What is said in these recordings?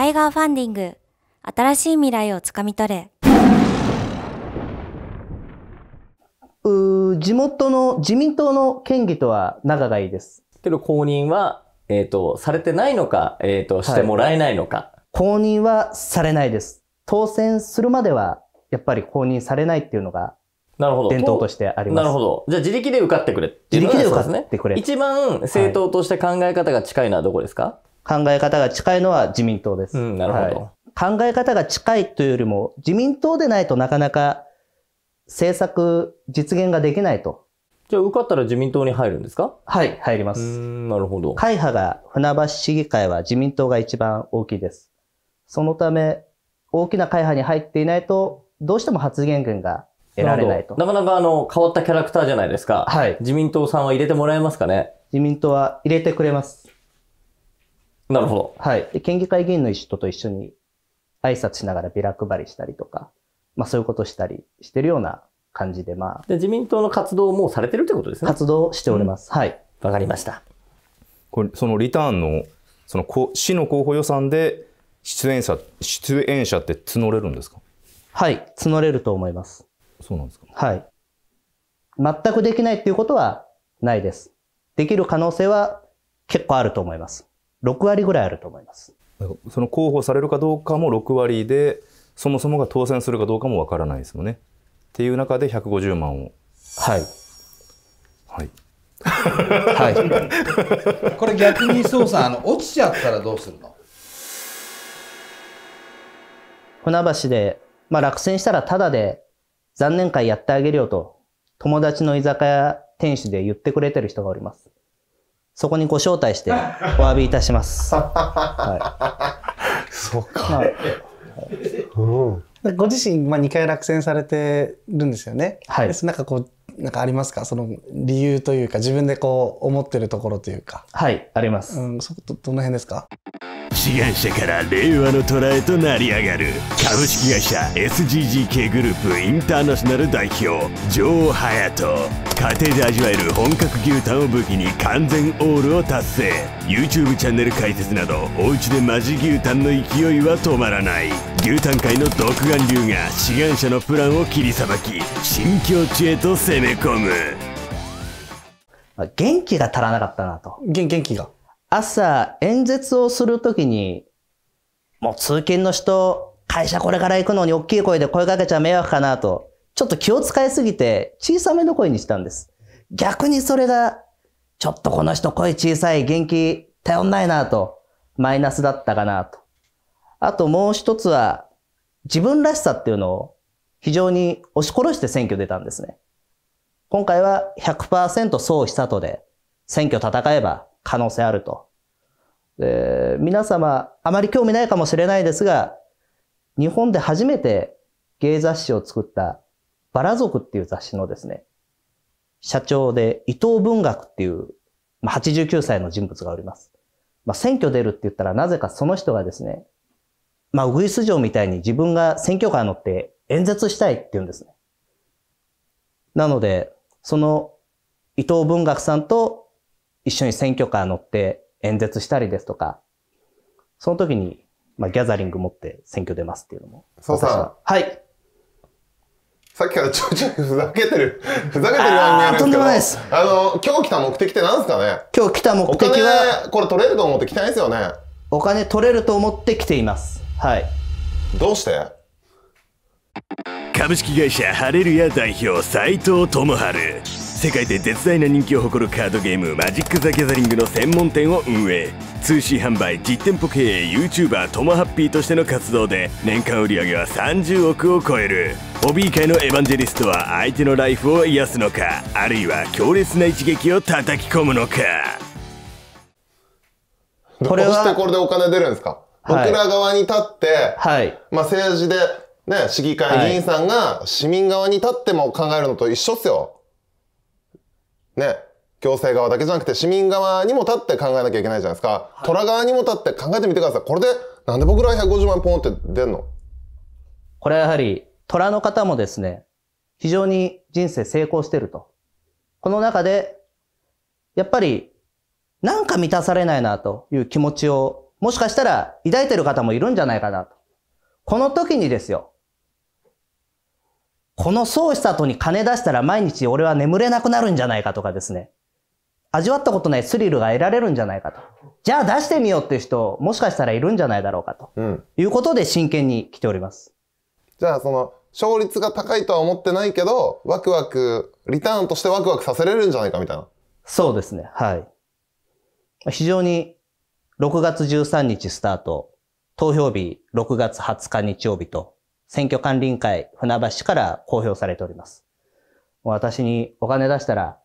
タイガーファンディング、新しい未来をつかみ取れ。う地元の自民党の県議とは仲がいいです。けど公認は、えっ、ー、と、されてないのか、えっ、ー、と、してもらえないのか、はい、公認はされないです。当選するまでは、やっぱり公認されないっていうのが、なるほど。伝統としてあります。なるほど。じゃあ自力で受かってくれっていうね、自力で受かってくれ。一番政党として考え方が近いのはどこですか、はい考え方が近いのは自民党です。うん、なるほど、はい、考え方が近いというよりも、自民党でないとなかなか政策実現ができないと。じゃあ受かったら自民党に入るんですかはい、入ります。なるほど。会派が船橋市議会は自民党が一番大きいです。そのため、大きな会派に入っていないと、どうしても発言権が得られないと。なかなかあの、変わったキャラクターじゃないですか。はい。自民党さんは入れてもらえますかね自民党は入れてくれます。なるほど。はい。で県議会議員の人と一緒に挨拶しながらビラ配りしたりとか、まあそういうことしたりしてるような感じで、まあ。で、自民党の活動もされてるってことですね。活動しております。うん、はい。わかりました。これ、そのリターンの、そのこ、市の候補予算で、出演者、出演者って募れるんですかはい、募れると思います。そうなんですかはい。全くできないっていうことはないです。できる可能性は結構あると思います。6割ぐらいあると思います。その候補されるかどうかも6割で、そもそもが当選するかどうかもわからないですもんね。っていう中で150万を。はい。はい。はい。これ逆にそうさん、あの落ちちゃったらどうするの？船橋で、まあ、落選したらただで残念会やってあげるよと友達の居酒屋店主で言ってくれてる人がおります。そこにご招待してお詫びいたします。はい、そうか、はいうん、ご自身、まあ、2回落選されてるんですよね。はい、なんかこうなんかありますかその理由というか自分でこう思ってるところというかはいあります、うん、そこどどの辺ですか志願者から令和の虎へと成り上がる株式会社 SGGK グループインターナショナル代表城隼人家庭で味わえる本格牛タンを武器に完全オールを達成 YouTube チャンネル解説などおうちでマジ牛タンの勢いは止まらない牛タン界の独眼竜が志願者のプランを切りさばき新境地へと攻め込む元気が足らなかったなと元気が朝演説をするときにもう通勤の人会社これから行くのに大きい声で声かけちゃ迷惑かなとちょっと気を使いすぎて小さめの声にしたんです逆にそれがちょっとこの人声小さい元気頼んないなとマイナスだったかなとあともう一つは、自分らしさっていうのを非常に押し殺して選挙出たんですね。今回は100%そうしたとで、選挙戦えば可能性あると。皆様、あまり興味ないかもしれないですが、日本で初めて芸雑誌を作ったバラ族っていう雑誌のですね、社長で伊藤文学っていう、まあ、89歳の人物がおります。まあ、選挙出るって言ったらなぜかその人がですね、まあ、ウグイス城みたいに自分が選挙カー乗って演説したいって言うんですね。なので、その伊藤文学さんと一緒に選挙カー乗って演説したりですとか、その時に、まあ、ギャザリング持って選挙出ますっていうのも。そうさはい。さっきからちょいちょいふざけてる、ふざけてる番組やるんですけど。とんでもないです。あの、今日来た目的って何ですかね今日来た目的は。お金、これ取れると思って来たいんですよね。お金取れると思って来ています。はいどうして株式会社ハレルヤ代表斉藤智春世界で絶大な人気を誇るカードゲームマジック・ザ・ギャザリングの専門店を運営通信販売実店舗経営 YouTuber トマハッピーとしての活動で年間売り上げは30億を超えるホビー界のエヴァンジェリストは相手のライフを癒すのかあるいは強烈な一撃を叩き込むのかこれどうしてこれでお金出るんですか僕ら側に立って、はい、まあ政治で、ね、市議会議員さんが市民側に立っても考えるのと一緒っすよ。ね。行政側だけじゃなくて市民側にも立って考えなきゃいけないじゃないですか。はい、虎側にも立って考えてみてください。これで、なんで僕ら150万ポンって出んのこれはやはり、虎の方もですね、非常に人生成功してると。この中で、やっぱり、なんか満たされないなという気持ちをもしかしたら抱いてる方もいるんじゃないかなと。この時にですよ。このそうした後に金出したら毎日俺は眠れなくなるんじゃないかとかですね。味わったことないスリルが得られるんじゃないかと。じゃあ出してみようっていう人、もしかしたらいるんじゃないだろうかと。うん、いうことで真剣に来ております。じゃあその、勝率が高いとは思ってないけど、ワクワク、リターンとしてワクワクさせれるんじゃないかみたいな。そうですね。はい。非常に6月13日スタート、投票日6月20日日曜日と、選挙管理委員会船橋市から公表されております。私にお金出したら、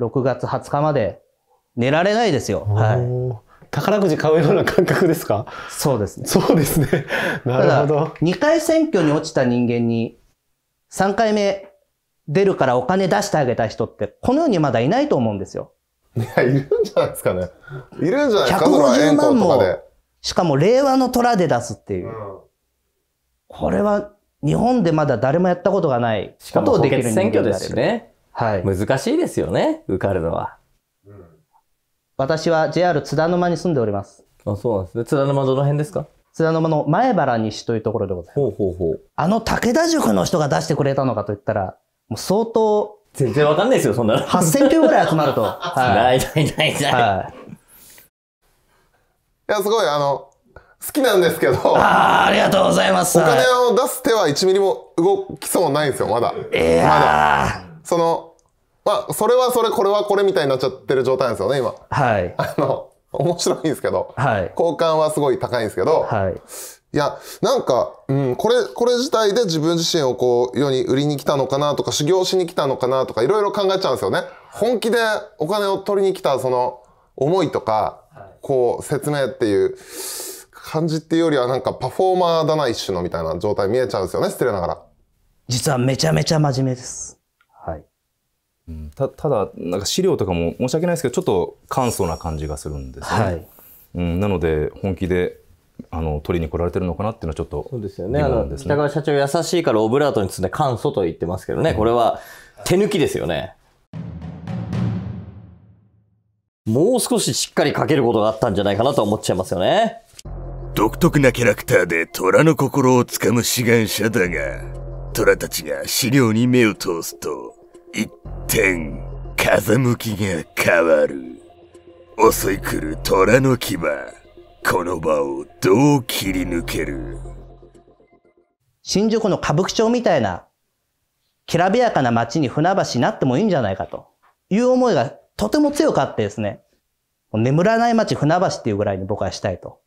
6月20日まで寝られないですよ。はい。宝くじ買うような感覚ですかそうですね。そうですね。なるほど。2回選挙に落ちた人間に、3回目出るからお金出してあげた人って、この世にまだいないと思うんですよ。いや、いるんじゃないですかね。いるんじゃないですか、150万も、しかも令和の虎で出すっていう。うん、これは、日本でまだ誰もやったことがないことをできる選挙ですしね。はい。難しいですよね、受かるのは。うん、私は JR 津田沼に住んでおります。あ、そうなんですね。津田沼どの辺ですか津田沼の前原西というところでございます。ほうほうほう。あの武田塾の人が出してくれたのかといったら、もう相当全然わかんないですよ、そんなの。8000票ぐらい集まると。はないないないない。はい。いや、すごい、あの、好きなんですけど、ああありがとうございます。金を出す手は1ミリも動きそうないんですよ、まだ。ええ。やその、まあ、それはそれ、これはこれみたいになっちゃってる状態なんですよね、今。はい。あの、面白いんですけど、はい。交換はすごい高いんですけど、はい。いや、なんか、うん、これ、これ自体で自分自身をこう、世に売りに来たのかなとか、修行しに来たのかなとか、いろいろ考えちゃうんですよね。本気でお金を取りに来た、その、思いとか、こう、説明っていう感じっていうよりは、なんかパフォーマーだな、一種のみたいな状態見えちゃうんですよね、失礼ながら。実はめちゃめちゃ真面目です。はい。うん、たただ、なんか資料とかも申し訳ないですけど、ちょっと簡素な感じがするんですね。はい。うん、なので、本気であの取りに来られてるのかなっていうのはちょっと、ね、そうですよね北川社長優しいからオブラートに包んで簡素と言ってますけどね、うん、これは手抜きですよね。もう少ししっかり書けることがあったんじゃないかなと思っちゃいますよね。独特なキャラクターで虎の心をつかむ志願者だが、虎たちが資料に目を通すと、一点、風向きが変わる。襲い来る虎の牙。この場をどう切り抜ける新宿の歌舞伎町みたいな、きらびやかな街に船橋になってもいいんじゃないかという思いがとても強くあってですね、眠らない街船橋っていうぐらいに僕はしたいと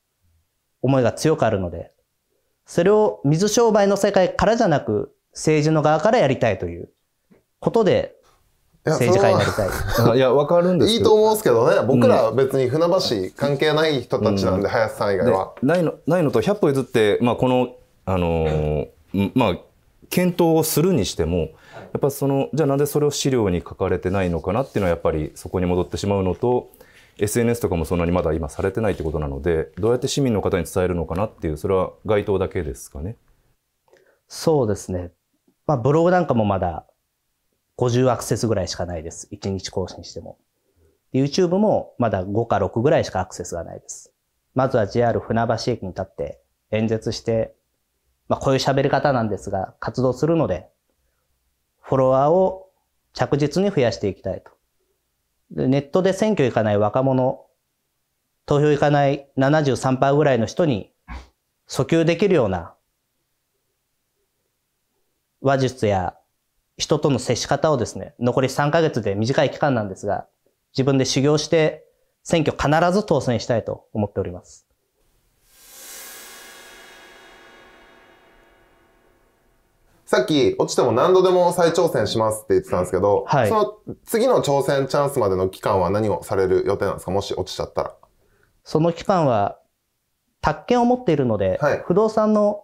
思いが強くあるので、それを水商売の世界からじゃなく政治の側からやりたいということで政治家になりたい。いや、わかるんですいいと思うんですけどね、僕ら別に船橋関係ない人たちなんで、うん、林さん以外は。ないのないのと、100歩譲って、まあ、この、あのー、まあ、検討をするにしても、やっぱその、じゃあなんでそれを資料に書かれてないのかなっていうのは、やっぱりそこに戻ってしまうのと、SNS とかもそんなにまだ今されてないってことなので、どうやって市民の方に伝えるのかなっていう、それは街頭だけですかね。そうですね。まあ、ブログなんかもまだ50アクセスぐらいしかないです。1日更新しても。YouTube もまだ5か6ぐらいしかアクセスがないです。まずは JR 船橋駅に立って演説して、まあこういう喋り方なんですが、活動するので、フォロワーを着実に増やしていきたいと。ネットで選挙行かない若者、投票行かない73%ぐらいの人に訴求できるような話術や人との接し方をですね、残り3ヶ月で短い期間なんですが、自分で修行して選挙必ず当選したいと思っております。さっき落ちても何度でも再挑戦しますって言ってたんですけど、はい、その次の挑戦チャンスまでの期間は何をされる予定なんですかもし落ちちゃったら。その期間は、宅建を持っているので、はい、不動産の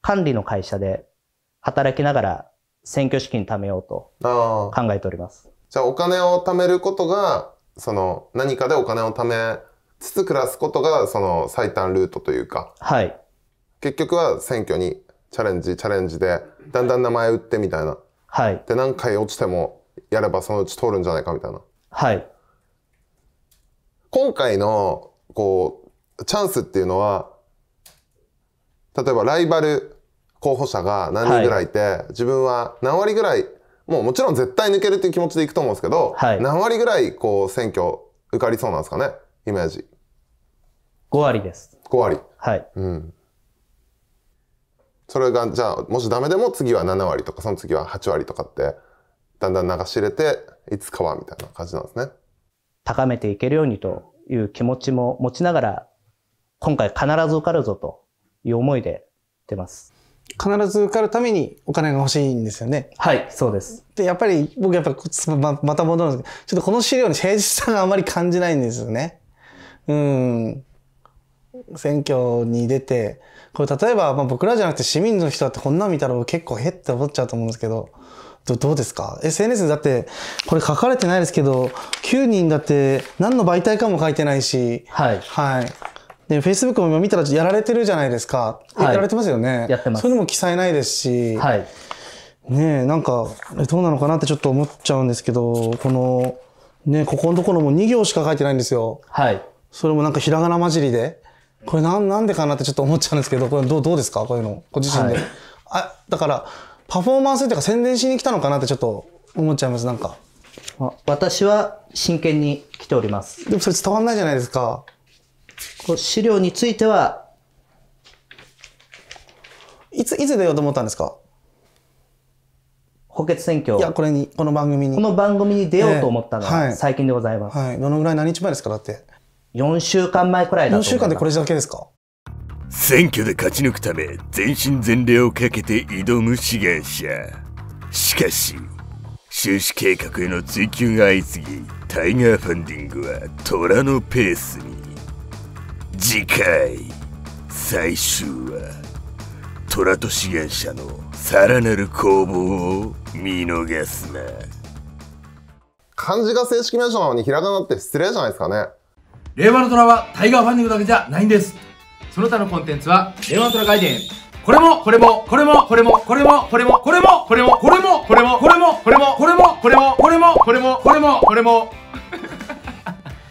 管理の会社で働きながら選挙資金貯めようと考えております。じゃあお金を貯めることが、その何かでお金を貯めつつ暮らすことがその最短ルートというか。はい。結局は選挙にチャレンジチャレンジで、だんだん名前打ってみたいな。はい。で何回落ちてもやればそのうち通るんじゃないかみたいな。はい。今回のこうチャンスっていうのは例えばライバル候補者が何人ぐらいいて、はい、自分は何割ぐらいもうもちろん絶対抜けるっていう気持ちでいくと思うんですけど、はい、何割ぐらいこう選挙受かりそうなんですかねイメージ5割です5割はい、うん、それがじゃあもしダメでも次は7割とかその次は8割とかってだんだん流し入れていつかはみたいな感じなんですね高めていけるようにという気持ちも持ちながら今回必ず受かるぞという思いで出ます必ず受かるためにお金が欲しいんですよね。はい、そうです。で、やっぱり僕やっぱままた戻るんですけど、ちょっとこの資料に誠実さがあまり感じないんですよね。うん。選挙に出て、これ例えば、まあ、僕らじゃなくて市民の人だってこんな見たら結構へって思っちゃうと思うんですけど、どどうですか ?SNS だって、これ書かれてないですけど、9人だって何の媒体かも書いてないし、はい。はい。で、Facebook も今見たらやられてるじゃないですか。はい、やられてますよね。やってます。そういうのも記載ないですし、はい、ねなんか、どうなのかなってちょっと思っちゃうんですけど、この、ね、ここのところも2行しか書いてないんですよ。はい。それもなんかひらがな混じりで。これなん、なんでかなってちょっと思っちゃうんですけど、これどう、どうですかこういうの。ご自身で。はい、あ、だから、パフォーマンスっていうか宣伝しに来たのかなってちょっと思っちゃいます、なんか。私は真剣に来ております。でもそれ伝わんないじゃないですか。こう資料については、いつ、いつ出ようと思ったんですか補欠選挙。いや、これに、この番組に。この番組に出ようと思ったのは最近でございます。はい、どのぐらい何日前ですかだって。4週間前くらいだと4週間でこれだけですか選挙で勝ち抜くため、全身全霊をかけて挑む志願者。しかし、収支計画への追求が相次ぎ、タイガーファンディングは虎のペースに。次回最終は虎と資源者のさらなる攻防を見逃すな漢字が正式名称なのにひらがなって失礼じゃないですかね令和の虎はタイガーファンディングだけじゃないんですその他のコンテンツは令和の虎外伝これもこれもこれもこれもこれもこれもこれもこれもこれもこれもこれもこれもこれもこれもこれもこれもこれもこれもこれも